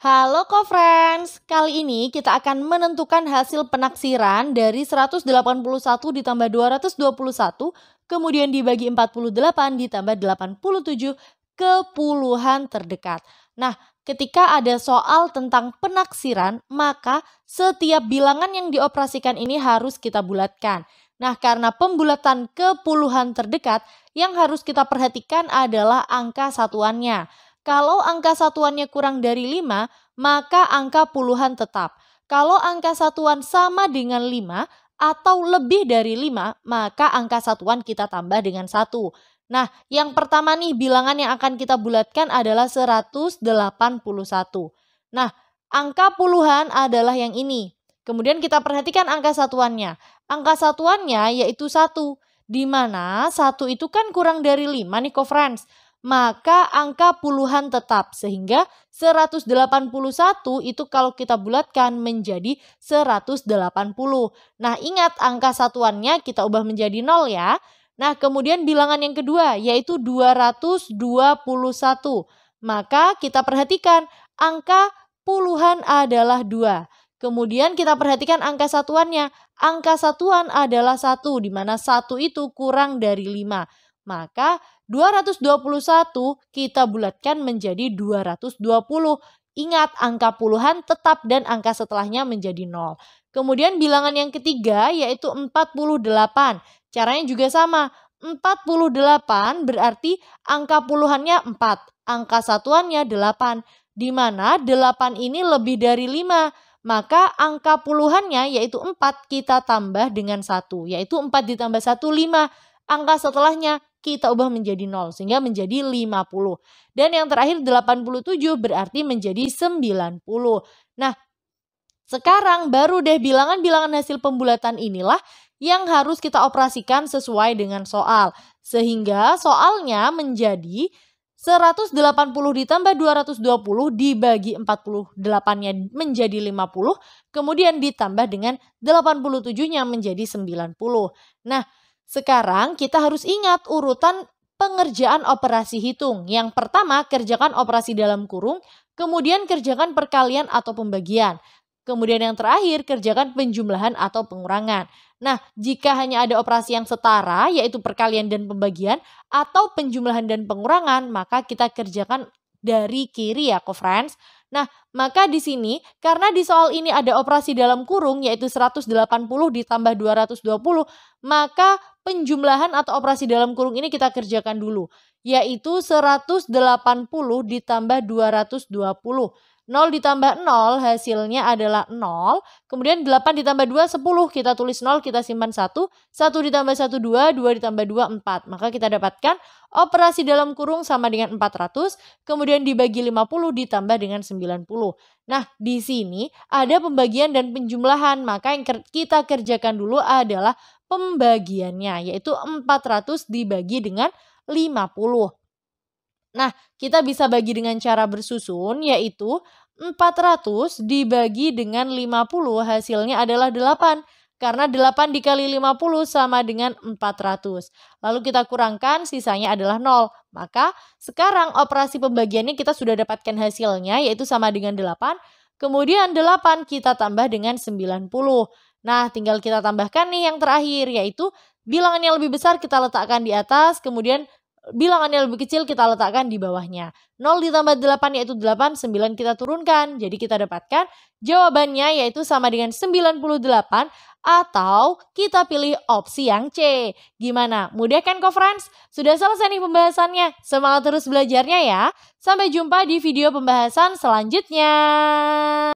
Halo co-friends, kali ini kita akan menentukan hasil penaksiran dari 181 ditambah 221, kemudian dibagi 48 ditambah 87 ke puluhan terdekat. Nah, ketika ada soal tentang penaksiran, maka setiap bilangan yang dioperasikan ini harus kita bulatkan. Nah, karena pembulatan ke puluhan terdekat, yang harus kita perhatikan adalah angka satuannya. Kalau angka satuannya kurang dari 5, maka angka puluhan tetap. Kalau angka satuan sama dengan 5 atau lebih dari 5, maka angka satuan kita tambah dengan 1. Nah, yang pertama nih bilangan yang akan kita bulatkan adalah 181. Nah, angka puluhan adalah yang ini. Kemudian kita perhatikan angka satuannya. Angka satuannya yaitu 1, di mana 1 itu kan kurang dari 5 nih, co-friends maka angka puluhan tetap sehingga 181 itu kalau kita bulatkan menjadi 180. Nah, ingat angka satuannya kita ubah menjadi 0 ya. Nah, kemudian bilangan yang kedua yaitu 221. Maka kita perhatikan angka puluhan adalah 2. Kemudian kita perhatikan angka satuannya. Angka satuan adalah 1 di mana 1 itu kurang dari 5. Maka 221 kita bulatkan menjadi 220. Ingat angka puluhan tetap dan angka setelahnya menjadi 0. Kemudian bilangan yang ketiga yaitu 48. Caranya juga sama. 48 berarti angka puluhannya 4, angka satuannya 8. Di mana 8 ini lebih dari 5 maka angka puluhannya yaitu 4 kita tambah dengan 1, yaitu 4 ditambah 1, 5. Angka setelahnya kita ubah menjadi 0 sehingga menjadi 50. Dan yang terakhir 87 berarti menjadi 90. Nah, sekarang baru deh bilangan-bilangan hasil pembulatan inilah yang harus kita operasikan sesuai dengan soal. Sehingga soalnya menjadi 180 ditambah 220 dibagi 48-nya menjadi 50, kemudian ditambah dengan 87-nya menjadi 90. Nah, sekarang kita harus ingat urutan pengerjaan operasi hitung. Yang pertama, kerjakan operasi dalam kurung, kemudian kerjakan perkalian atau pembagian. Kemudian yang terakhir, kerjakan penjumlahan atau pengurangan. Nah, jika hanya ada operasi yang setara, yaitu perkalian dan pembagian, atau penjumlahan dan pengurangan, maka kita kerjakan dari kiri ya, ko friends. Nah, maka di sini, karena di soal ini ada operasi dalam kurung, yaitu 180 ditambah 220, maka penjumlahan atau operasi dalam kurung ini kita kerjakan dulu yaitu 180 ditambah 220. 0 ditambah 0 hasilnya adalah 0, kemudian 8 ditambah 2 10, kita tulis 0 kita simpan 1, 1 ditambah 1 2, 2 ditambah 2 4. Maka kita dapatkan operasi dalam kurung sama dengan 400, kemudian dibagi 50 ditambah dengan 90. Nah, di sini ada pembagian dan penjumlahan, maka yang kita kerjakan dulu adalah pembagiannya yaitu 400 dibagi dengan 50. Nah, kita bisa bagi dengan cara bersusun yaitu 400 dibagi dengan 50 hasilnya adalah 8 karena 8 dikali 50 sama dengan 400. Lalu kita kurangkan sisanya adalah 0. Maka sekarang operasi pembagiannya kita sudah dapatkan hasilnya yaitu sama dengan 8. Kemudian 8 kita tambah dengan 90. Nah tinggal kita tambahkan nih yang terakhir yaitu bilangan yang lebih besar kita letakkan di atas kemudian bilangan yang lebih kecil kita letakkan di bawahnya. 0 ditambah 8 yaitu 8, 9 kita turunkan. Jadi kita dapatkan jawabannya yaitu sama dengan 98 atau kita pilih opsi yang C. Gimana? Mudah kan kok friends? Sudah selesai nih pembahasannya. Semangat terus belajarnya ya. Sampai jumpa di video pembahasan selanjutnya.